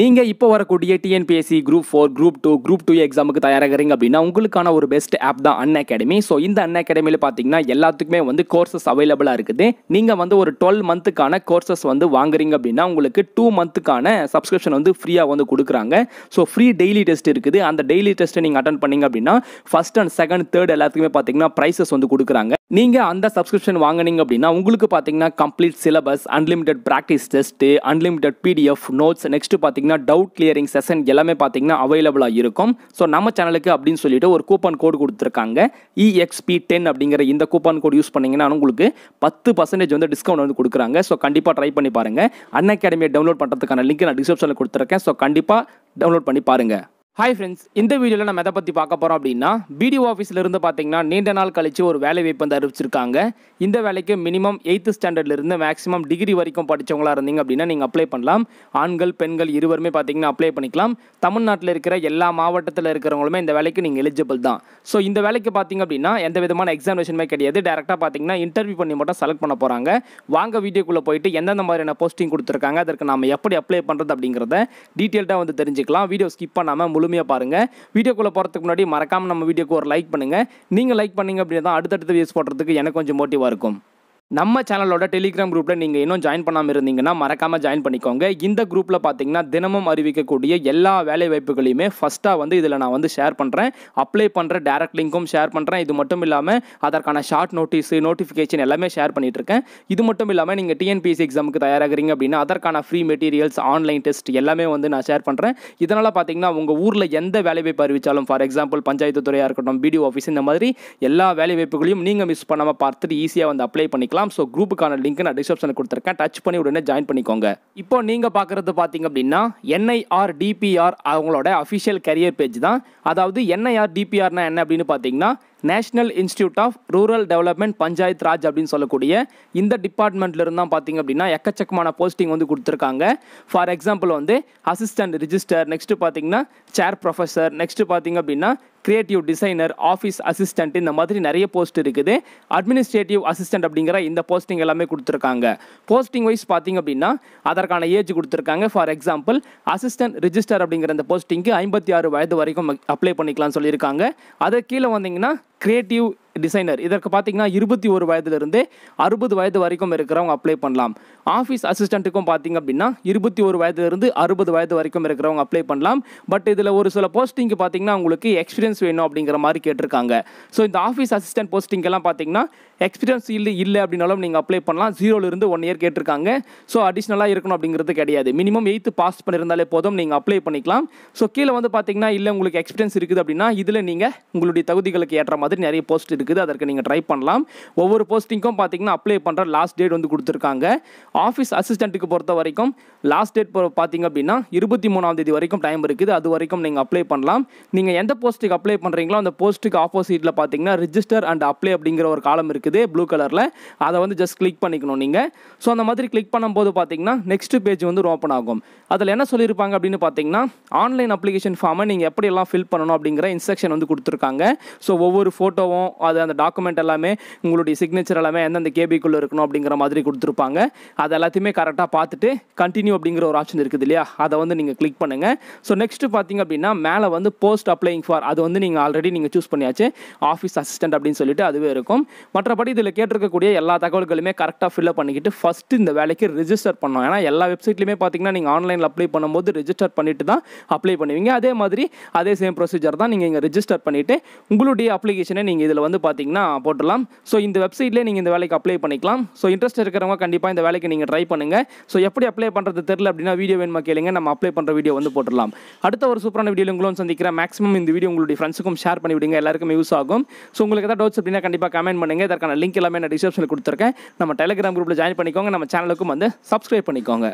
நீங்கள் இப்போ வரக்கூடிய TNPSC group four group two group two எக்ஸாமுக்கு தயாராகிறீங்க அப்படின்னா உங்களுக்கான ஒரு பெஸ்ட் ஆப் தான் அன் அகாடமி ஸோ இந்த அன் அகாடமியில் பார்த்தீங்கன்னா எல்லாத்துக்குமே வந்து கோர்சஸ் அவைலபிளாக இருக்குது நீங்கள் வந்து ஒரு டுவெல் மந்த்துக்கான கோர்சஸ் வந்து வாங்குறீங்க அப்படின்னா உங்களுக்கு டூ மந்த்துக்கான சப்ஸ்கிரிப்ஷன் வந்து ஃப்ரீயாக வந்து கொடுக்குறாங்க ஸோ ஃப்ரீ டெய்லி டெஸ்ட் இருக்குது அந்த டெய்லி டெஸ்ட்டை நீங்கள் அட்டன் பண்ணிங்க அப்படின்னா ஃபஸ்ட் அண்ட் செகண்ட் தேர்ட் எல்லாத்துக்குமே பார்த்தீங்கன்னா ப்ரைஸஸ் வந்து கொடுக்குறாங்க நீங்கள் அந்த சப்ஸ்கிரிப்ஷன் வாங்கினீங்க அப்படின்னா உங்களுக்கு பார்த்தீங்கன்னா complete syllabus unlimited practice test unlimited PDF notes next பார்த்தீங்கன்னா டவுட் கிளியரிங் செஷன் எல்லாமே பார்த்தீங்கன்னா அவைலபிளாக இருக்கும் ஸோ நம்ம சேனலுக்கு அப்படின்னு சொல்லிட்டு ஒரு கூப்பன் கோடு கொடுத்துருக்காங்க இஎக்ஸ்பி e டென் அப்படிங்கிற இந்த கூப்பன் கோடு யூஸ் பண்ணிங்கன்னா உங்களுக்கு பத்து பர்சன்டேஜ் வந்து டிஸ்கவுண்ட் வந்து கொடுக்குறாங்க ஸோ கண்டிப்பாக ட்ரை பண்ணி பாருங்கள் அன் அகாடமியை டவுன்லோட் பண்ணுறதுக்கான லிங்க் நான் டிஸ்கிரிப்ஷனில் கொடுத்துருக்கேன் ஸோ கண்டிப்பாக டவுன்லோட் பண்ணி பாருங்கள் ஹாய் ஃப்ரெண்ட்ஸ் இந்த வீடியோவில் நம்ம எதை பற்றி பார்க்க போகிறோம் அப்படின்னா பிடிஓ ஆஃபீஸில் இருந்து பார்த்தீங்கன்னா நீண்ட நாள் கழித்து ஒரு வேலை வாய்ப்பு வந்து அறிவிச்சிருக்காங்க இந்த வேலைக்கு மினிமம் எயித்து ஸ்டாண்டர்ட்லேருந்து மேக்ஸிமம் டிகிரி வரைக்கும் படித்தவங்களாக இருந்தீங்க அப்படின்னா நீங்கள் அப்ளை பண்ணலாம் ஆண்கள் பெண்கள் இருவருமே பார்த்தீங்கன்னா அப்ளை பண்ணிக்கலாம் தமிழ்நாட்டில் இருக்கிற எல்லா மாவட்டத்தில் இருக்கிறவங்களுமே இந்த வேலைக்கு நீங்கள் எலிஜிபிள் தான் ஸோ இந்த வேலைக்கு பார்த்தீங்க அப்படின்னா எந்த விதமான எக்ஸாமினேஷனுமே கிடையாது டேரெக்டாக பார்த்தீங்கன்னா இன்டர்வியூ பண்ணி மட்டும் செலக்ட் பண்ண போகிறாங்க வாங்க வீடியோக்குள்ளே போயிட்டு எந்தெந்த மாதிரியான போஸ்டிங் கொடுத்துருக்காங்க அதற்கு நம்ம எப்படி அப்ளை பண்ணுறது அப்படிங்கிறத டீட்டெயில்டாக வந்து தெரிஞ்சுக்கலாம் வீடியோ ஸ்கிப் பண்ணாமல் முழுமையாக பாருங்கள் வீடியோக்குள்ளே போகிறதுக்கு முன்னாடி மறக்காமல் நம்ம வீடியோக்கு ஒரு லைக் பண்ணுங்கள் நீங்கள் லைக் பண்ணிங்க அப்படின்னா தான் அடுத்தடுத்த வீடியோஸ் போடுறதுக்கு எனக்கு கொஞ்சம் மோட்டிவாக இருக்கும் நம்ம சேனலோட டெலிகிராம் குரூப்பில் நீங்கள் இன்னும் ஜாயின் பண்ணாமல் இருந்தீங்கன்னா மறக்காமல் ஜாயின் பண்ணிக்கோங்க இந்த குரூப்பில் பார்த்தீங்கன்னா தினமும் அறிவிக்கக்கூடிய எல்லா வேலை வாய்ப்புகளையுமே ஃபஸ்ட்டாக வந்து இதில் நான் வந்து ஷேர் பண்ணுறேன் அப்ளை பண்ணுற டேரக்ட் லிங்க்கும் ஷேர் பண்ணுறேன் இது மட்டும் இல்லாமல் அதற்கான ஷார்ட் நோட்டீஸு நோட்டிஃபிகேஷன் எல்லாமே ஷேர் பண்ணிகிட்ருக்கேன் இது மட்டும் இல்லாமல் நீங்கள் டிஎன்பிஎஸ்சி எக்ஸாமுக்கு தயாராகிறீங்க அப்படின்னா அதற்கான ஃப்ரீ மெட்டீரியல்ஸ் ஆன்லைன் டெஸ்ட் எல்லாமே வந்து நான் ஷேர் பண்ணுறேன் இதனால் பார்த்தீங்கன்னா உங்கள் ஊரில் எந்த வேலை வாய்ப்பு அறிவித்தாலும் ஃபார் எக்ஸாம்பிள் பஞ்சாயத்து துறையாக இருக்கட்டும் பிடிஓ ஆஃபீஸ் இந்த மாதிரி எல்லா வேலை வாய்ப்புகளையும் நீங்கள் மிஸ் பண்ணாமல் பார்த்துட்டு ஈஸியாக வந்து அப்ளை பண்ணிக்கலாம் பண்ணிக்கலாம் ஸோ குரூப்புக்கான லிங்க் நான் டிஸ்கிரிப்ஷனில் கொடுத்துருக்கேன் டச் பண்ணி உடனே ஜாயின் பண்ணிக்கோங்க இப்போ நீங்கள் பார்க்குறது பார்த்தீங்க அப்படின்னா என்ஐஆர் டிபிஆர் அவங்களோட அஃபிஷியல் கரியர் பேஜ் தான் அதாவது என்ஐஆர் டிபிஆர்னா என்ன அப்படின்னு பார்த்தீங்கன்னா National Institute of Rural Development Panchayat Raj அப்படின்னு சொல்லக்கூடிய இந்த டிபார்ட்மெண்ட்டில் இருந்தால் பார்த்தீங்க அப்படின்னா எக்கச்சக்கமான போஸ்டிங் வந்து கொடுத்துருக்காங்க ஃபார் எக்ஸாம்பிள் வந்து அசிஸ்டன்ட் ரிஜிஸ்டர் நெக்ஸ்ட்டு பார்த்தீங்கன்னா சேர் ப்ரொஃபஸர் நெக்ஸ்ட்டு பார்த்தீங்க அப்படின்னா கிரியேட்டிவ் டிசைனர் ஆஃபீஸ் அசிஸ்டன்ட் இந்த மாதிரி நிறைய போஸ்ட் இருக்குது அட்மினிஸ்ட்ரேட்டிவ் அசிஸ்டன்ட் அப்படிங்கிற இந்த போஸ்டிங் எல்லாமே கொடுத்துருக்காங்க போஸ்டிங் வைஸ் பார்த்திங்க அப்படின்னா அதற்கான ஏஜ் கொடுத்துருக்காங்க ஃபார் எக்ஸாம்பிள் அசிஸ்டன்ட் ரிஜிஸ்டர் அப்படிங்கிற அந்த போஸ்டிங்க்கு ஐம்பத்தி ஆறு வயது வரைக்கும் அப்ளை பண்ணிக்கலாம்னு சொல்லியிருக்காங்க அதை கீழே வந்தீங்கன்னா கிரியேட்டிவ் டிசைனர் இதற்கு பார்த்தீங்கன்னா இருபத்தி ஒரு வயதுலேருந்து அறுபது வயது வரைக்கும் இருக்கிறவங்க அப்ளை பண்ணலாம் ஆஃபீஸ் அசிஸ்டண்ட்டுக்கும் பார்த்தீங்க அப்படின்னா இருபத்தி ஒரு வயதுலேருந்து அறுபது வயது வரைக்கும் இருக்கிறவங்க அப்ளை பண்ணலாம் பட் இதில் ஒரு சில போஸ்டிங்க்கு பார்த்தீங்கன்னா உங்களுக்கு எக்ஸ்பீரியன்ஸ் வேணும் அப்படிங்கிற மாதிரி கேட்டிருக்காங்க ஸோ இந்த ஆஃபீஸ் அசிஸ்டன்ட் போஸ்டிங்கெல்லாம் பார்த்தீங்கன்னா எக்ஸ்பீரியன்ஸ் இல்லை இல்லை அப்படின்னாலும் நீங்கள் அப்ளை பண்ணலாம் ஜீரோலேருந்து ஒன் இயர் கேட்டிருக்காங்க ஸோ அடிஷ்னலாக இருக்கணும் அப்படிங்கிறது கிடையாது மினிமம் எயித்து பாஸ் பண்ணியிருந்தாலே போதும் நீங்கள் அப்ளை பண்ணிக்கலாம் ஸோ கீழே வந்து பார்த்தீங்கன்னா இல்லை உங்களுக்கு எக்ஸ்பீரியன்ஸ் இருக்குது அப்படின்னா இதில் நீங்கள் உங்களுடைய தகுதிகளுக்கு ஏற்ற மாதிரி நிறைய போஸ்ட் இருக்குது இருக்குது அதற்கு நீங்கள் ட்ரை பண்ணலாம் ஒவ்வொரு போஸ்டிங்க்கும் பார்த்தீங்கன்னா அப்ளை பண்ணுற லாஸ்ட் டேட் வந்து கொடுத்துருக்காங்க ஆஃபீஸ் அசிஸ்டண்ட்டுக்கு பொறுத்த வரைக்கும் லாஸ்ட் டேட் பார்த்தீங்க அப்படின்னா இருபத்தி மூணாம் தேதி வரைக்கும் டைம் இருக்குது அது வரைக்கும் நீங்கள் அப்ளை பண்ணலாம் நீங்கள் எந்த போஸ்ட்டுக்கு அப்ளை பண்ணுறீங்களோ அந்த போஸ்ட்டுக்கு ஆப்போசிட்டில் பார்த்தீங்கன்னா ரிஜிஸ்டர் அண்ட் அப்ளை அப்படிங்கிற ஒரு காலம் இருக்குது ப்ளூ கலரில் அதை வந்து ஜஸ்ட் கிளிக் பண்ணிக்கணும் நீங்கள் ஸோ அந்த மாதிரி கிளிக் பண்ணும்போது பார்த்தீங்கன்னா நெக்ஸ்ட் பேஜ் வந்து ஓப்பன் ஆகும் அதில் என்ன சொல்லியிருப்பாங்க அப்படின்னு பார்த்தீங்கன்னா ஆன்லைன் அப்ளிகேஷன் ஃபார்மை நீங்கள் எப்படியெல்லாம் ஃபில் பண்ணணும் அப்படிங்கிற இன்ஸ்ட்ரக்ஷன் வந்து கொடுத்துருக்காங்க ஸோ ஒவ்வொரு ஃபோட்டோவும் அது அந்த டாக்குமெண்ட் எல்லாமே உங்களுடைய சிக்னேச்சர் எல்லாமே எந்தெந்த கேபிக்குள்ளே இருக்கணும் அப்படிங்கிற மாதிரி கொடுத்துருப்பாங்க அது எல்லாத்தையுமே கரெக்டாக பார்த்துட்டு கண்டினியூ அப்படிங்கிற ஒரு ஆப்ஷன் இருக்குது இல்லையா அதை வந்து நீங்கள் கிளிக் பண்ணுங்கள் ஸோ நெக்ஸ்ட் பார்த்திங்க அப்படின்னா மேலே வந்து போஸ்ட் அப்ளைங் ஃபார் அது வந்து நீங்கள் ஆல்ரெடி நீங்கள் சூஸ் பண்ணியாச்சு ஆஃபீஸ் அசிஸ்டன்ட் அப்படின்னு சொல்லிட்டு அதுவே இருக்கும் மற்றபடி இதில் கேட்டிருக்கக்கூடிய எல்லா தகவல்களுமே கரெக்டாக ஃபில்அப் பண்ணிக்கிட்டு ஃபஸ்ட்டு இந்த வேலைக்கு ரிஜிஸ்டர் பண்ணோம் ஏன்னா எல்லா வெப்சைட்லையுமே பார்த்தீங்கன்னா நீங்கள் ஆன்லைனில் அப்ளை பண்ணும்போது ரிஜிஸ்டர் பண்ணிட்டு தான் அப்ளை பண்ணுவீங்க அதே மாதிரி அதே சேம் ப்ரொசீஜர் தான் நீங்கள் இங்கே ரிஜிஸ்டர் பண்ணிவிட்டு உங்களுடைய அப்ளிகேஷனை நீங்கள் இதில் வந்து பார்த்தீங்கன்னா போட்டுடலாம் ஸோ இந்த வெப்சைட்லேயே நீங்கள் இந்த வேலைக்கு அப்ளை பண்ணிக்கலாம் ஸோ இன்ட்ரெஸ்ட் இருக்கிறவங்க கண்டிப்பாக இந்த வேலைக்கு நீங்கள் ட்ரை பண்ணுங்கள் ஸோ எப்படி அப்ளை பண்ணுறது தெரில அப்படின்னா வீடியோ வேணுமா கேளுங்க நம்ம அப்ளை பண்ணுற வீடியோ வந்து போட்டுடலாம் அடுத்த ஒரு சூப்பரான வீடியோ உங்களும் சந்திக்கிறேன் மேக்ஸிமம் இந்த வீடியோ உங்களுடைய ஃப்ரெண்ட்ஸுக்கும் ஷேர் பண்ணிவிடுங்க எல்லாருக்குமே யூஸ் ஆகும் ஸோ உங்களுக்கு ஏதாவது டவுட்ஸ் அப்படின்னா கண்டிப்பாக கமெண்ட் பண்ணுங்கள் இதற்கான லிங்க் எல்லாமே நான் டிஸ்கிரிப்ஷனில் கொடுத்துருக்கேன் நம்ம டெலிகிராம் குரூப்பில் ஜாயின் பண்ணிக்கோங்க நம்ம சேனலுக்கும் வந்து சப்ஸ்கிரைப் பண்ணிக்கோங்க